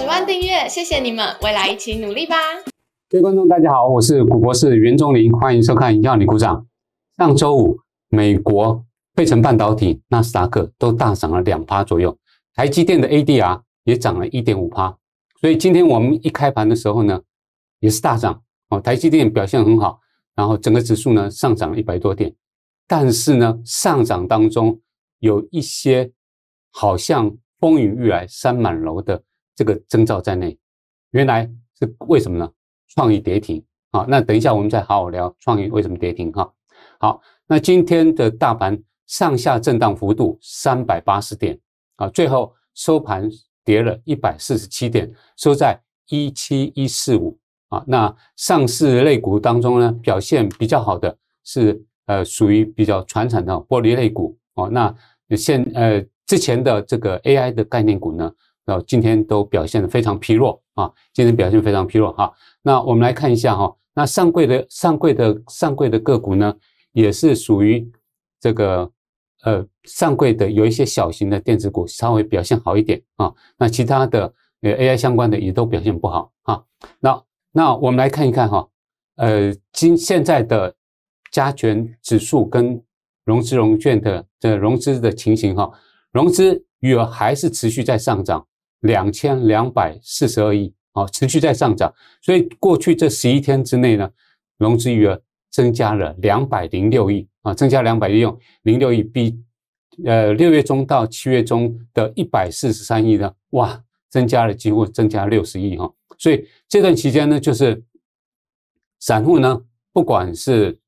十万订阅，谢谢你们，未来一起努力吧！各位观众，大家好，我是古博士袁忠林，欢迎收看《要你鼓掌》。上周五，美国费城半导体、纳斯达克都大涨了两趴左右，台积电的 ADR 也涨了一点五趴。所以今天我们一开盘的时候呢，也是大涨哦，台积电表现很好，然后整个指数呢上涨了一百多点。但是呢，上涨当中有一些好像风雨欲来山满楼的。这个征兆在内，原来是为什么呢？创意跌停啊！那等一下我们再好好聊创意为什么跌停哈。好，那今天的大盘上下震荡幅度三百八十点啊，最后收盘跌了一百四十七点，收在一七一四五啊。那上市类股当中呢，表现比较好的是呃，属于比较传产的玻璃类股哦。那现呃之前的这个 AI 的概念股呢？然后今天都表现得非常疲弱啊！今天表现非常疲弱哈。那我们来看一下哈，那上柜的上柜的上柜的个股呢，也是属于这个呃上柜的有一些小型的电子股稍微表现好一点啊。那其他的呃 AI 相关的也都表现不好啊。那那我们来看一看哈，呃，今现在的加权指数跟融资融券的这融资的情形哈，融资余额还是持续在上涨。两千两百四十二亿，哦，持续在上涨，所以过去这十一天之内呢，融资余额增加了两百零六亿啊，增加两百亿用零六亿比，呃，六月中到七月中的一百四十三亿呢，哇，增加了几乎增加六十亿哈，所以这段期间呢，就是散户呢，不管是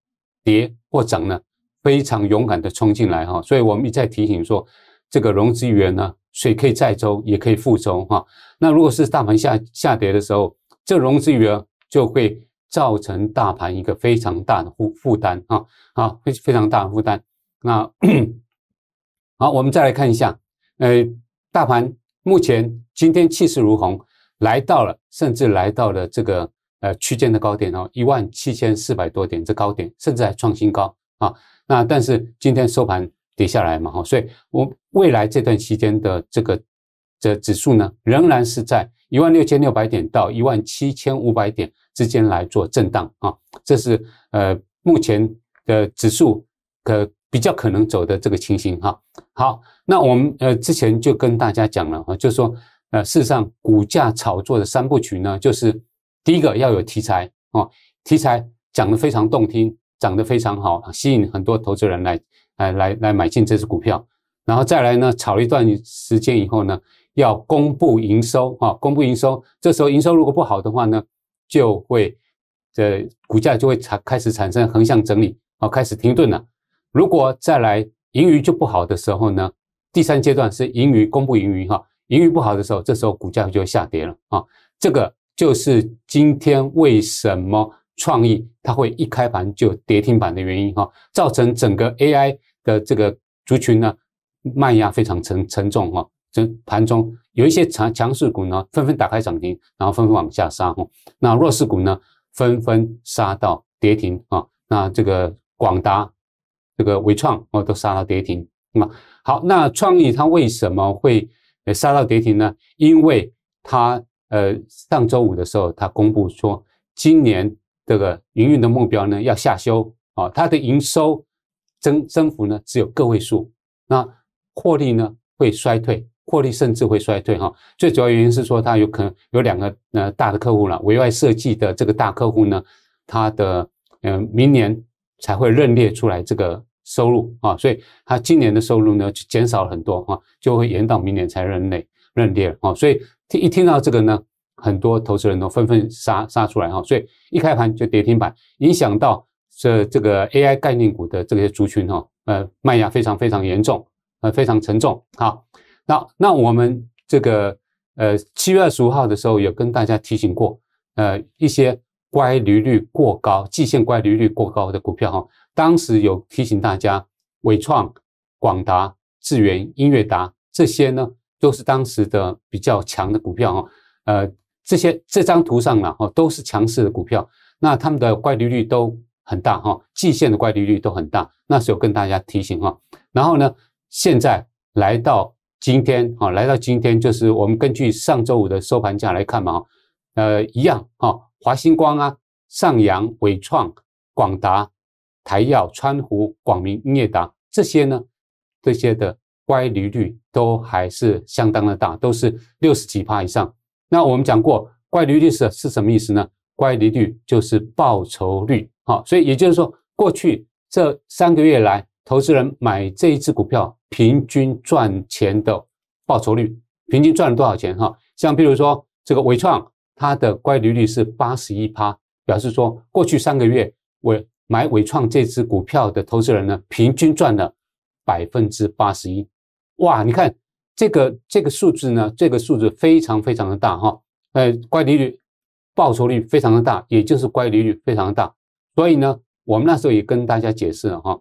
跌或涨呢，非常勇敢的冲进来哈，所以我们一再提醒说。这个融资源呢，水可以载舟，也可以覆舟哈。那如果是大盘下下跌的时候，这融资源就会造成大盘一个非常大的负负担啊，啊，非非常大的负担。那好，我们再来看一下，呃，大盘目前今天气势如虹，来到了甚至来到了这个呃区间的高点哦，一万七千四百多点这高点，甚至还创新高啊。那但是今天收盘。跌下来嘛，哈，所以我未来这段期间的这个这指数呢，仍然是在一万六千六百点到一万七千五百点之间来做震荡啊，这是呃目前的指数可比较可能走的这个情形哈。好，那我们呃之前就跟大家讲了啊，就说呃事实上股价炒作的三部曲呢，就是第一个要有题材哦，题材讲的非常动听，涨得非常好，吸引很多投资人来。来来来，买进这只股票，然后再来呢，炒了一段时间以后呢，要公布营收啊，公布营收，这时候营收如果不好的话呢，就会这股价就会产开始产生横向整理啊，开始停顿了。如果再来盈余就不好的时候呢，第三阶段是盈余公布盈余哈，盈余不好的时候，这时候股价就会下跌了啊。这个就是今天为什么创意它会一开盘就跌停板的原因哈，造成整个 AI。的这个族群呢，卖压非常沉沉重哈，这盘中有一些强强势股呢，纷纷打开涨停，然后纷纷往下杀，那弱势股呢，纷纷杀到跌停啊，那这个广达、这个微创哦，都杀到跌停，那么好，那创意它为什么会杀到跌停呢？因为它呃上周五的时候，它公布说今年这个营运的目标呢要下修啊，它的营收。增增幅呢只有个位数，那获利呢会衰退，获利甚至会衰退哈。最主要原因是说它有可能有两个呃大的客户了，委外设计的这个大客户呢，它的嗯明年才会认列出来这个收入啊，所以它今年的收入呢就减少了很多啊，就会延到明年才认列认列啊。所以听一听到这个呢，很多投资人都纷纷杀杀出来啊，所以一开盘就跌停板，影响到。这这个 AI 概念股的这些族群哈，呃，卖压非常非常严重，呃，非常沉重。好，那那我们这个呃七月二十五号的时候有跟大家提醒过，呃，一些乖离率过高、季线乖离率过高的股票哈，当时有提醒大家，伟创、广达、智源、音乐达这些呢，都是当时的比较强的股票哈，呃，这些这张图上啊，哈，都是强势的股票，那他们的乖离率都。很大哈，季线的乖离率都很大。那时候跟大家提醒哈，然后呢，现在来到今天啊，来到今天就是我们根据上周五的收盘价来看嘛，呃，一样哈，华星光啊、上扬伟创、广达、台药、川湖、广明、业达这些呢，这些的乖离率都还是相当的大，都是六十几趴以上。那我们讲过，乖离率是是什么意思呢？乖离率就是报酬率。好，所以也就是说，过去这三个月来，投资人买这一只股票平均赚钱的报酬率，平均赚了多少钱？哈，像比如说这个伟创，它的乖离率是八十一趴，表示说过去三个月我买伟创这只股票的投资人呢，平均赚了百分之八十一。哇，你看这个这个数字呢，这个数字非常非常的大哈，呃，乖离率报酬率非常的大，也就是乖离率非常的大。所以呢，我们那时候也跟大家解释了哈，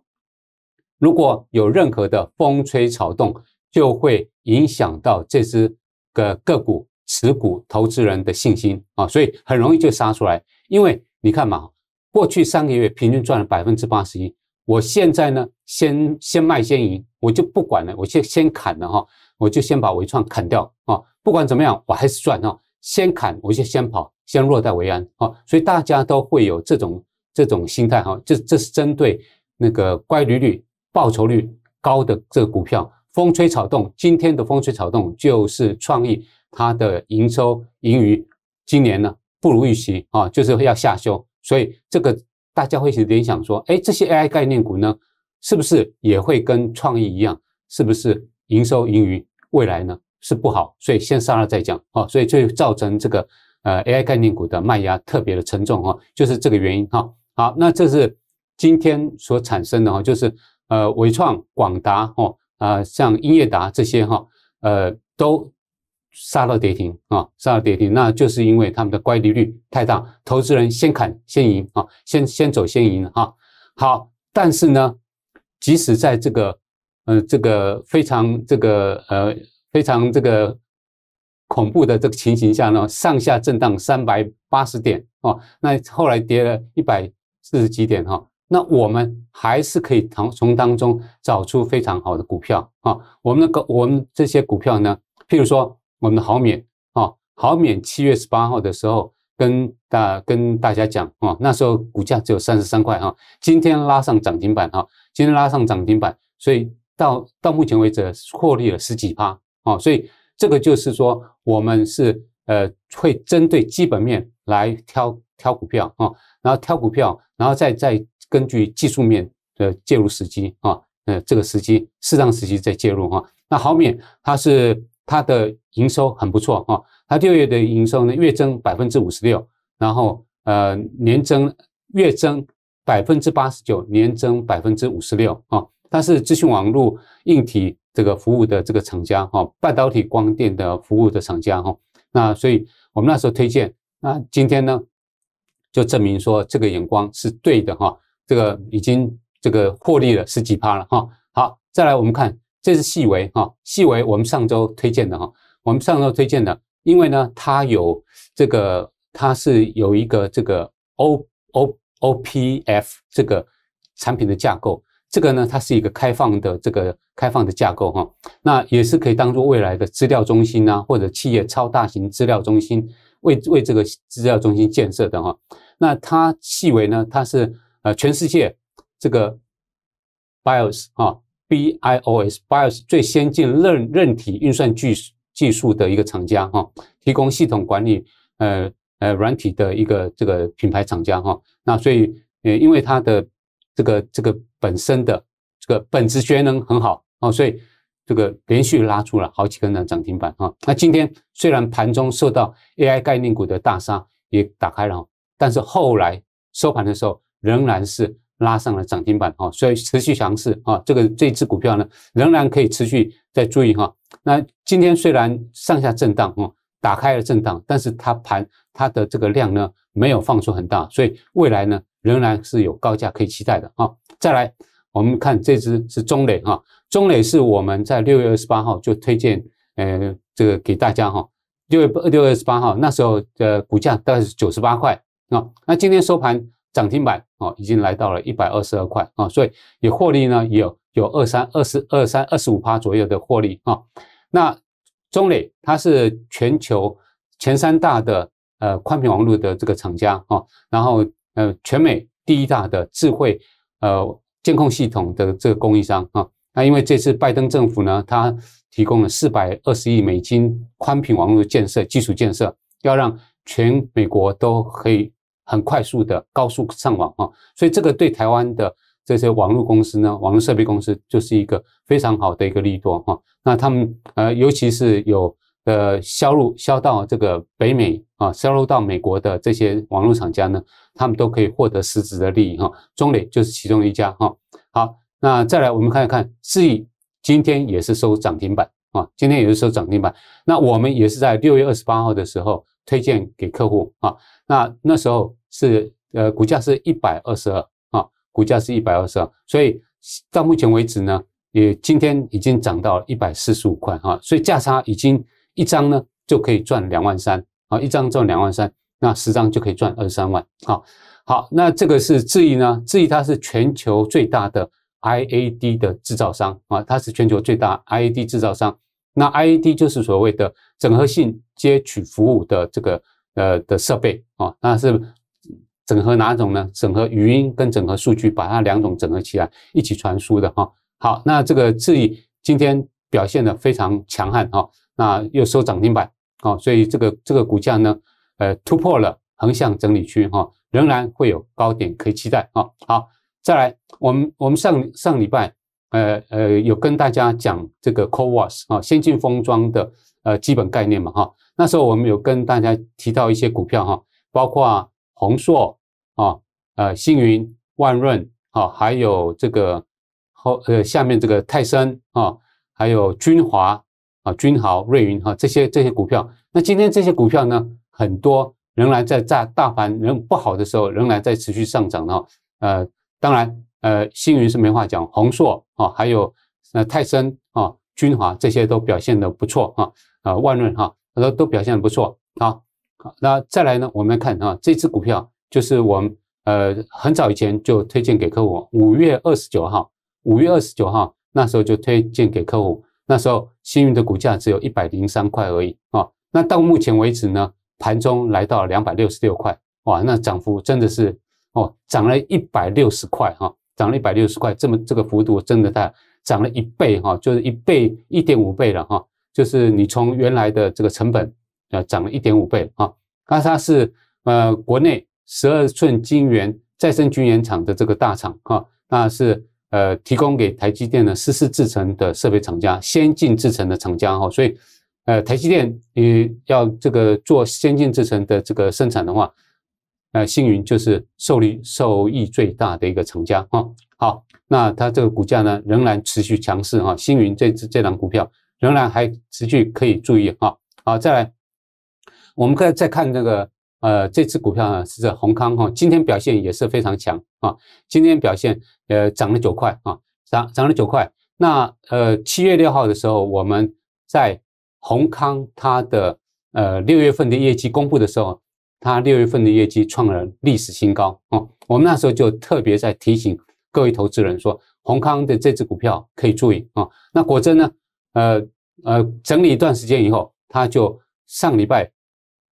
如果有任何的风吹草动，就会影响到这只个个股持股投资人的信心啊，所以很容易就杀出来。因为你看嘛，过去三个月平均赚了百分之八十一，我现在呢，先先卖先赢，我就不管了，我就先砍了哈，我就先把维创砍掉啊，不管怎么样，我还是赚啊，先砍我就先跑，先落袋为安啊，所以大家都会有这种。这种心态哈，这这是针对那个乖离率报酬率高的这个股票，风吹草动，今天的风吹草动就是创意它的营收盈余今年呢不如预期啊，就是要下修，所以这个大家会去联想说，哎，这些 AI 概念股呢是不是也会跟创意一样，是不是营收盈余未来呢是不好，所以先杀了再讲啊，所以就造成这个呃 AI 概念股的卖压特别的沉重啊，就是这个原因哈。好，那这是今天所产生的哈，就是呃，伟创、广达哦，啊，像音乐达这些哈，呃，都杀到跌停啊，杀到跌停，那就是因为他们的乖离率太大，投资人先砍先赢啊，先先走先赢哈。好，但是呢，即使在这个呃这个非常这个呃非常这个恐怖的这个情形下呢，上下震荡三百八十点哦，那后来跌了一百。四十几点哈？那我们还是可以从从当中找出非常好的股票啊。我们那个我们这些股票呢，譬如说我们的豪免啊，豪免七月十八号的时候跟大跟大家讲啊，那时候股价只有三十三块哈，今天拉上涨停板哈，今天拉上涨停板，所以到到目前为止获利了十几趴啊。所以这个就是说，我们是呃会针对基本面来挑。挑股票啊，然后挑股票，然后再再根据技术面的介入时机啊，呃，这个时机适当时机再介入啊。那豪免它是它的营收很不错哈，它六月的营收呢月增百分之五十六，然后呃年增月增百分之八十九，年增百分之五十六啊。它是资讯网络硬体这个服务的这个厂家哈，半导体光电的服务的厂家哈。那所以我们那时候推荐，那今天呢？就证明说这个眼光是对的哈，这个已经这个获利了十几趴了哈。好，再来我们看这是细维哈，细维我们上周推荐的哈，我们上周推荐的，因为呢它有这个它是有一个这个 O O O P F 这个产品的架构，这个呢它是一个开放的这个开放的架构哈，那也是可以当做未来的资料中心呐，或者企业超大型资料中心。为为这个资料中心建设的哈，那它细为呢？它是呃全世界这个 BIOS 哈 B I O S BIOS 最先进认认体运算技技术的一个厂家哈，提供系统管理呃呃软体的一个这个品牌厂家哈。那所以呃因为它的这个这个本身的这个本质学能很好哦，所以。这个连续拉出了好几根的涨停板啊！那今天虽然盘中受到 AI 概念股的大杀，也打开了但是后来收盘的时候仍然是拉上了涨停板啊，所以持续强势啊！这个这只股票呢，仍然可以持续在注意哈。那今天虽然上下震荡啊，打开了震荡，但是它盘它的这个量呢，没有放出很大，所以未来呢，仍然是有高价可以期待的啊！再来。我们看这支是中磊哈，中磊是我们在六月二十八号就推荐，呃，这个给大家哈。六月六月二十八号那时候的股价大概是九十八块，啊，那今天收盘涨停板哦，已经来到了一百二十二块啊，所以也获利呢，有有二三二十二三二十五趴左右的获利啊。那中磊它是全球前三大的呃宽频网络的这个厂家啊，然后呃全美第一大的智慧呃。监控系统的这个供应商啊，那因为这次拜登政府呢，他提供了四百二十亿美金宽频网络建设基础建设，要让全美国都可以很快速的高速上网啊，所以这个对台湾的这些网络公司呢，网络设备公司就是一个非常好的一个利多哈，那他们呃，尤其是有。的销入销到这个北美啊，销入到美国的这些网络厂家呢，他们都可以获得实质的利益哈。中磊就是其中一家哈。好，那再来我们看一看，四亿，今天也是收涨停板啊，今天也是收涨停板。那我们也是在六月二十八号的时候推荐给客户啊，那那时候是呃股价是一百二十二啊，股价是一百二十二，所以到目前为止呢，也今天已经涨到一百四十五块哈，所以价差已经。一张呢就可以赚两万三啊！一张赚两万三，那十张就可以赚二三万啊！好，那这个是智易呢？智易它是全球最大的 IAD 的制造商啊！它是全球最大 IAD 制造商。那 IAD 就是所谓的整合性接取服务的这个呃的设备啊！那是整合哪种呢？整合语音跟整合数据，把它两种整合起来一起传输的哈！好，那这个智易今天表现的非常强悍哈！那又收涨停板啊，所以这个这个股价呢，呃，突破了横向整理区哈，仍然会有高点可以期待啊。好，再来，我们我们上上礼拜呃呃有跟大家讲这个 core was 啊，先进封装的呃基本概念嘛哈。那时候我们有跟大家提到一些股票哈，包括宏硕啊、呃星云、万润啊，还有这个后呃下面这个泰森啊，还有君华。啊，君豪、瑞云哈，这些这些股票，那今天这些股票呢，很多仍然在在大盘仍不好的时候，仍然在持续上涨呢。呃，当然，呃，星云是没话讲，宏硕啊，还有那泰森啊，君华这些都表现的不错啊啊，万润哈，都都表现的不错啊。那再来呢，我们看啊，这只股票就是我们呃很早以前就推荐给客户，五月二十九号，五月二十九号那时候就推荐给客户。那时候新元的股价只有一百零三块而已啊，那到目前为止呢，盘中来到两百六十六块，哇，那涨幅真的是哦，涨了一百六十块哈，涨了一百六十块，这么这个幅度真的大，涨了一倍哈，就是一倍一点五倍了哈，就是你从原来的这个成本呃涨了一点五倍啊，它是呃国内十二寸晶圆再生晶圆厂的这个大厂哈，那是。呃，提供给台积电的实四制程的设备厂家，先进制程的厂家哈，所以，呃，台积电你要这个做先进制程的这个生产的话，呃，星云就是受力受益最大的一个厂家哈。好，那它这个股价呢仍然持续强势哈，星云这支这档股票仍然还持续可以注意哈。好，再来，我们再再看这个。呃，这只股票呢是红康哈，今天表现也是非常强啊！今天表现呃涨了九块啊，涨涨了九块。那呃，七月六号的时候，我们在红康它的呃六月份的业绩公布的时候，它六月份的业绩创了历史新高啊！我们那时候就特别在提醒各位投资人说，红康的这只股票可以注意啊！那果真呢，呃呃，整理一段时间以后，它就上礼拜。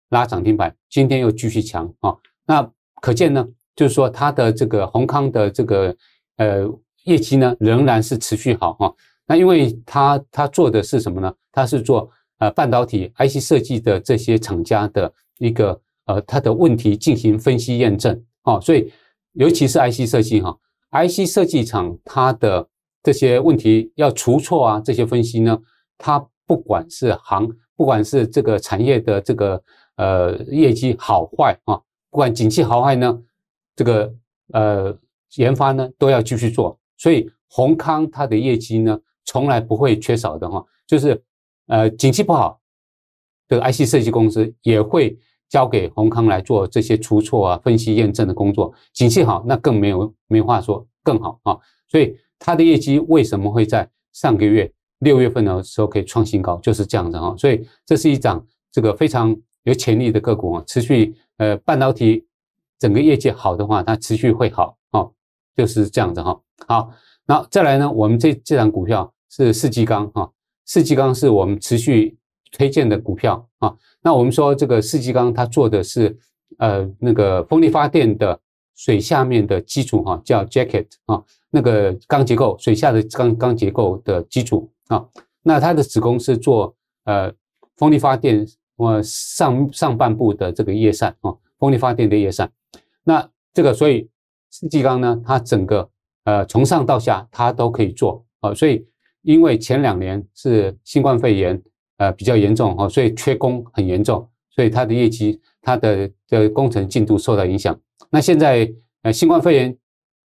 拉涨停板，今天又继续强啊！那可见呢，就是说它的这个宏康的这个呃业绩呢，仍然是持续好啊。那因为它它做的是什么呢？它是做呃半导体 IC 设计的这些厂家的一个呃它的问题进行分析验证啊。所以尤其是 IC 设计哈，IC 设计厂它的这些问题要除错啊，这些分析呢，它不管是行，不管是这个产业的这个。呃，业绩好坏啊，不管景气好坏呢，这个呃研发呢都要继续做，所以宏康它的业绩呢从来不会缺少的哈，就是呃景气不好，这个 IC 设计公司也会交给宏康来做这些出错啊、分析验证的工作，景气好那更没有没话说，更好啊，所以它的业绩为什么会在上个月六月份的时候可以创新高，就是这样子哈，所以这是一涨这个非常。有潜力的个股啊，持续呃，半导体整个业绩好的话，它持续会好啊，就是这样子哈。好，那再来呢，我们这这张股票是世纪钢哈，世纪钢是我们持续推荐的股票啊。那我们说这个世纪钢，它做的是呃那个风力发电的水下面的基础哈，叫 jacket 啊，那个钢结构水下的钢钢结构的基础啊。那它的子公司做呃风力发电。我上上半部的这个叶扇啊，风力发电的叶扇，那这个所以四季钢呢，它整个呃从上到下它都可以做啊，所以因为前两年是新冠肺炎呃比较严重啊，所以缺工很严重，所以它的业绩它的的工程进度受到影响。那现在呃新冠肺炎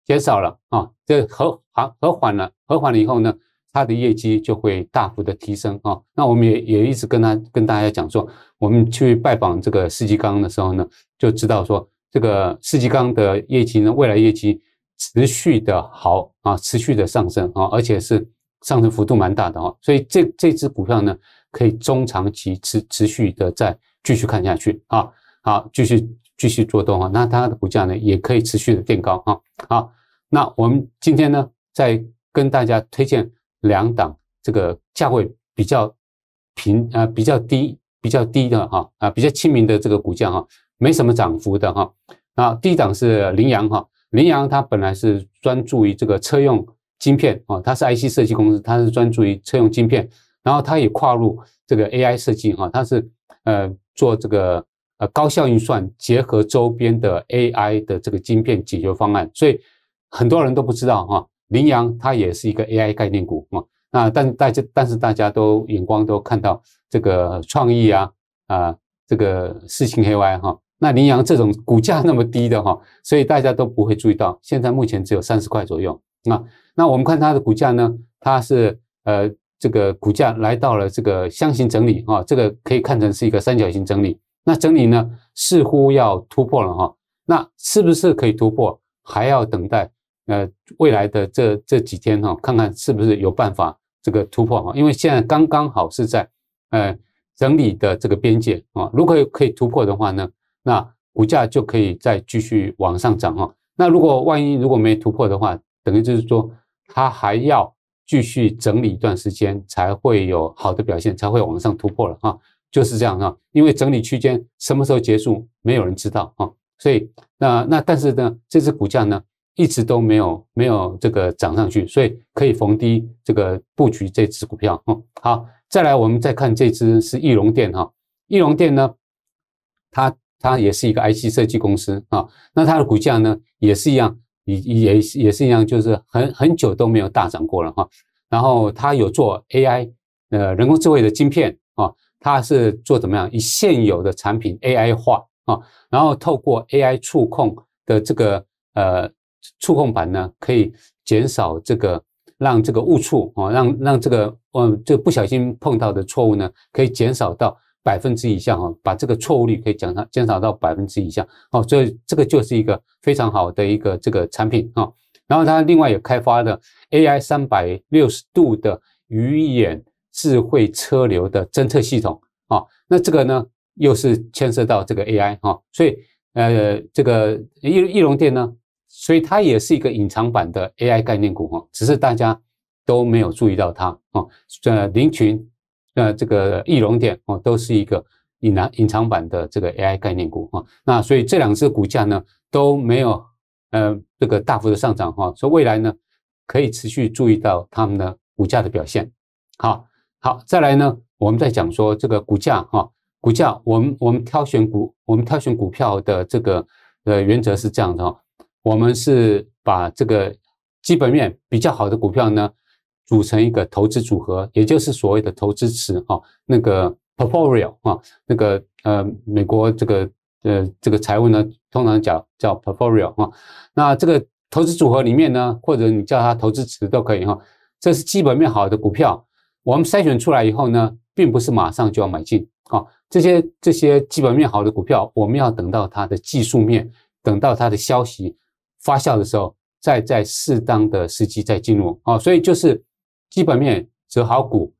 减少了啊，这和缓和缓了，和缓了以后呢？它的业绩就会大幅的提升啊！那我们也也一直跟他跟大家讲说，我们去拜访这个世纪刚的时候呢，就知道说这个世纪刚的业绩呢，未来业绩持续的好啊，持续的上升啊，而且是上升幅度蛮大的啊，所以这这只股票呢，可以中长期持持续的在继续看下去啊，好，继续继续做多啊，那它的股价呢也可以持续的变高啊好，那我们今天呢再跟大家推荐。两档这个价位比较平啊，比较低，比较低的哈啊，比较亲民的这个股价哈，没什么涨幅的哈。啊，第一档是羚羊哈，羚羊它本来是专注于这个车用晶片啊，它是 IC 设计公司，它是专注于车用晶片，然后它也跨入这个 AI 设计哈，它是呃做这个呃高效运算，结合周边的 AI 的这个晶片解决方案，所以很多人都不知道哈。羚羊它也是一个 AI 概念股啊，那但大家但是大家都眼光都看到这个创意啊啊这个四情 a Y 哈，那羚羊这种股价那么低的哈，所以大家都不会注意到。现在目前只有三十块左右，那那我们看它的股价呢，它是呃这个股价来到了这个箱形整理啊，这个可以看成是一个三角形整理。那整理呢似乎要突破了哈，那是不是可以突破？还要等待。呃，未来的这这几天哈，看看是不是有办法这个突破哈，因为现在刚刚好是在呃整理的这个边界啊，如果可以突破的话呢，那股价就可以再继续往上涨哈。那如果万一如果没突破的话，等于就是说它还要继续整理一段时间，才会有好的表现，才会往上突破了哈，就是这样哈。因为整理区间什么时候结束，没有人知道啊，所以那那但是呢，这只股价呢？一直都没有没有这个涨上去，所以可以逢低这个布局这只股票。哦，好，再来我们再看这只是易龙电哈，易龙电呢，它它也是一个 IC 设计公司啊。那它的股价呢也是一样，也也也是一样，就是很很久都没有大涨过了哈。然后它有做 AI 呃人工智慧的晶片啊，它是做怎么样？以现有的产品 AI 化啊，然后透过 AI 触控的这个呃。触控板呢，可以减少这个让这个误触啊，让让这个嗯，这个不小心碰到的错误呢，可以减少到百分之以下哈，把这个错误率可以减少减少到百分之以下哦。所以这个就是一个非常好的一个这个产品啊。然后它另外有开发的 AI 三百六十度的鱼眼智慧车流的侦测系统啊，那这个呢又是牵涉到这个 AI 哈，所以呃，这个翼翼龙电呢。所以它也是一个隐藏版的 AI 概念股哈，只是大家都没有注意到它啊。这林群，呃，这个易融点哦，都是一个隐藏隐藏版的这个 AI 概念股哈。那所以这两只股价呢都没有呃这个大幅的上涨哈，所以未来呢可以持续注意到它们的股价的表现。好好，再来呢，我们再讲说这个股价哈，股价我们我们挑选股我们挑选股票的这个呃原则是这样的哈。我们是把这个基本面比较好的股票呢，组成一个投资组合，也就是所谓的投资池啊，那个 portfolio 啊，那个呃，美国这个呃这个财务呢，通常讲叫 portfolio 啊。那这个投资组合里面呢，或者你叫它投资池都可以哈。这是基本面好的股票，我们筛选出来以后呢，并不是马上就要买进啊。这些这些基本面好的股票，我们要等到它的技术面，等到它的消息。发酵的时候，再在适当的时机再进入啊，所以就是基本面择好股，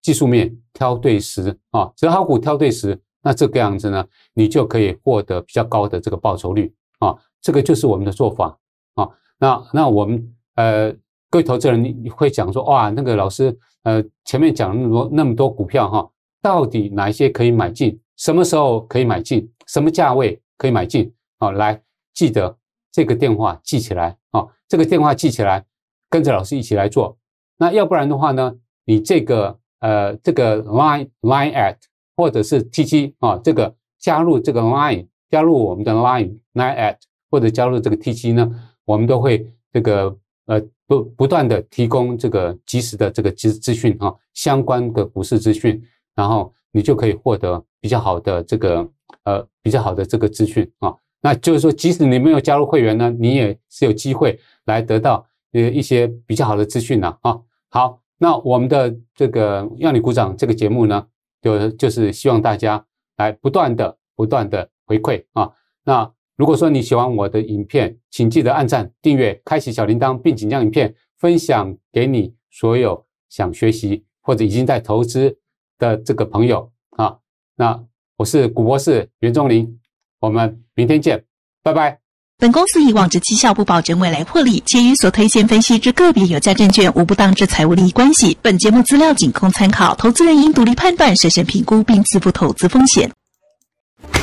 技术面挑对时啊，择好股挑对时，那这个样子呢，你就可以获得比较高的这个报酬率啊，这个就是我们的做法啊。那那我们呃，各位投资人你会讲说哇，那个老师呃，前面讲那么多那么多股票哈，到底哪一些可以买进？什么时候可以买进？什么价位可以买进？好，来记得。这个电话记起来啊，这个电话记起来，跟着老师一起来做。那要不然的话呢，你这个呃，这个 line line at 或者是 tq 啊，这个加入这个 line，加入我们的 line line at，或者加入这个 tq 呢，我们都会这个呃不不断的提供这个及时的这个资资讯啊，相关的股市资讯，然后你就可以获得比较好的这个呃比较好的这个资讯啊。那就是说，即使你没有加入会员呢，你也是有机会来得到呃一些比较好的资讯的啊。好，那我们的这个要你鼓掌这个节目呢，就就是希望大家来不断的不断的回馈啊。那如果说你喜欢我的影片，请记得按赞、订阅、开启小铃铛，并请将影片分享给你所有想学习或者已经在投资的这个朋友啊。那我是古博士袁忠林。我们明天见，拜拜。本公司以往之绩效不保证未来获利，且与所推荐分析之个别有价证券无不当之财务利益关系。本节目资料仅供参考，投资人应独立判断、审慎评估并自负投资风险。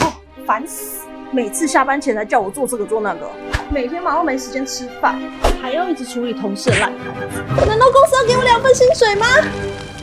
哦，烦死！每次下班前来叫我做这个做那个，每天忙到没时间吃饭，还要一直处理同事的烂摊子。难道公司要给我两份薪水吗？